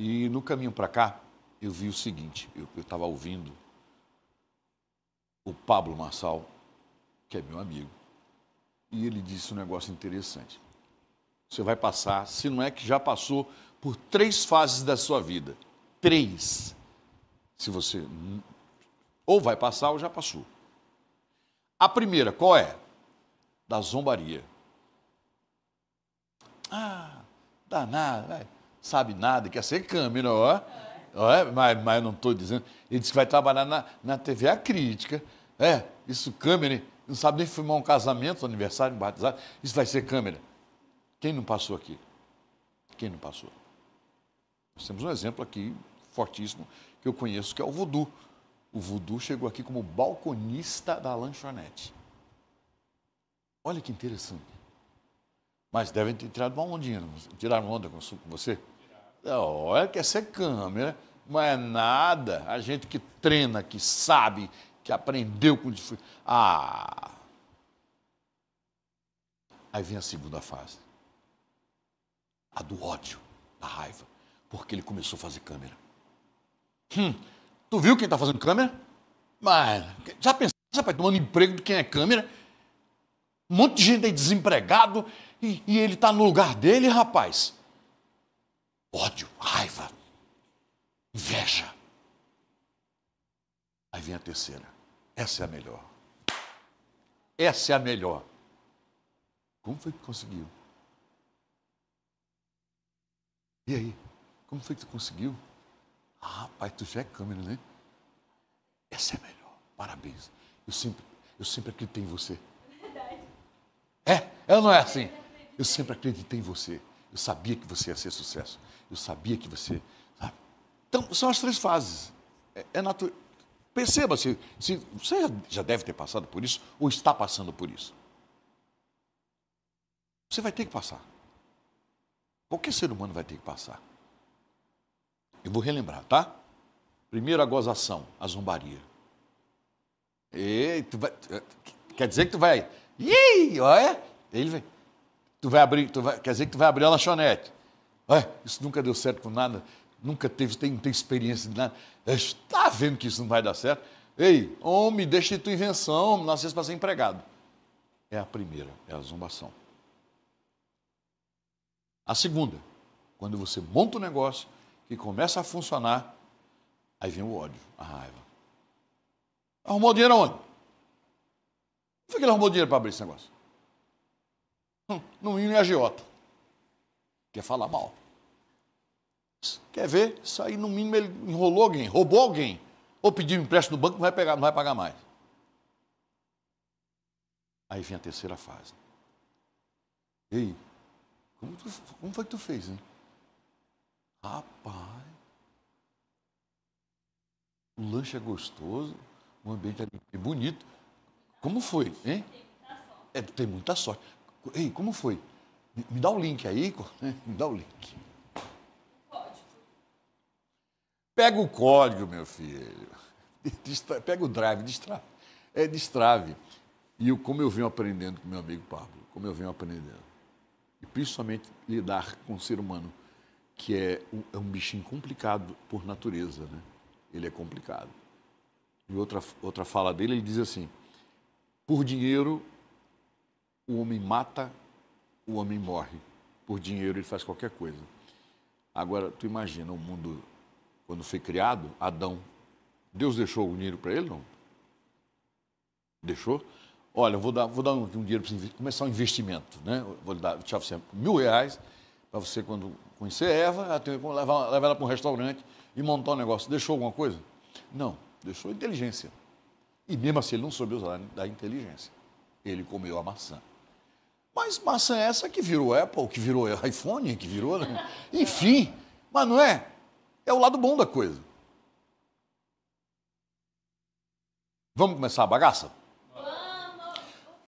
E no caminho para cá, eu vi o seguinte: eu estava ouvindo o Pablo Marçal, que é meu amigo, e ele disse um negócio interessante. Você vai passar, se não é que já passou, por três fases da sua vida. Três. Se você ou vai passar ou já passou. A primeira, qual é? Da zombaria. Ah, danada, velho sabe nada, quer ser câmera, ó. ó é, mas, mas eu não estou dizendo. Ele disse que vai trabalhar na, na TV A Crítica. É, isso câmera, não sabe nem filmar um casamento, um aniversário, um batizado. Isso vai ser câmera. Quem não passou aqui? Quem não passou? Nós temos um exemplo aqui fortíssimo que eu conheço, que é o Voodoo. O Voodoo chegou aqui como balconista da lanchonete. Olha que interessante. Mas devem ter tirado uma ondinha, é? tiraram onda com você? É, olha, quer ser é câmera, né? não é nada. A gente que treina, que sabe, que aprendeu com dificuldade. Ah! Aí vem a segunda fase. A do ódio, da raiva. Porque ele começou a fazer câmera. Hum, tu viu quem está fazendo câmera? Mas, já pensaste, rapaz, tomando emprego de quem é câmera? Um monte de gente aí desempregado e, e ele está no lugar dele, rapaz. Ódio, raiva, inveja. Aí vem a terceira. Essa é a melhor. Essa é a melhor. Como foi que conseguiu? E aí? Como foi que tu conseguiu? Ah, rapaz, tu já é câmera, né? Essa é a melhor. Parabéns. Eu sempre, eu sempre acreditei em você. É, é? Ela não é assim? Eu sempre acreditei em você. Eu sabia que você ia ser sucesso. Eu sabia que você. Sabe? Então, são as três fases. É, é natural. Perceba se, se você já deve ter passado por isso ou está passando por isso. Você vai ter que passar. Qualquer ser humano vai ter que passar. Eu vou relembrar, tá? Primeiro a gozação, a zombaria. E, tu vai, eh, quer dizer que tu vai. Ih, olha! Ele vem tu vai abrir, tu vai, quer dizer que tu vai abrir a lanchonete. isso nunca deu certo com nada, nunca teve, tem, não tem experiência de nada. Está é, vendo que isso não vai dar certo? Ei, homem, deixa de tua invenção, nasceu para ser empregado. É a primeira, é a zombação. A segunda, quando você monta um negócio que começa a funcionar, aí vem o ódio, a raiva. Arrumou dinheiro aonde? Por que ele arrumou dinheiro para abrir esse negócio? no hino é agiota. Quer falar mal. Quer ver? Isso aí, no mínimo, ele enrolou alguém, roubou alguém. Ou pediu empréstimo do banco, não vai, pegar, não vai pagar mais. Aí vem a terceira fase. Ei, como, tu, como foi que tu fez, hein? Rapaz, o lanche é gostoso, o ambiente é bonito. Como foi, hein? É, tem muita sorte. Ei, como foi? Me dá o link aí, me dá o link. Pega o código, meu filho. Pega o drive, destrave. É destrave. E eu, como eu venho aprendendo com meu amigo Pablo, como eu venho aprendendo. E principalmente lidar com o ser humano, que é um, é um bichinho complicado por natureza, né? Ele é complicado. E outra, outra fala dele, ele diz assim: por dinheiro o homem mata, o homem morre. Por dinheiro ele faz qualquer coisa. Agora, tu imagina o mundo, quando foi criado, Adão. Deus deixou o dinheiro para ele, não? Deixou? Olha, vou dar, vou dar um, um dinheiro para você começar um investimento, né? Vou dar, te mil reais para você, quando conhecer Eva, levar, levar ela para um restaurante e montar um negócio. Deixou alguma coisa? Não, deixou inteligência. E mesmo assim ele não soube usar da inteligência. Ele comeu a maçã. Mas maçã é essa que virou Apple, que virou iPhone, que virou. Né? Enfim, mas não é? É o lado bom da coisa. Vamos começar a bagaça?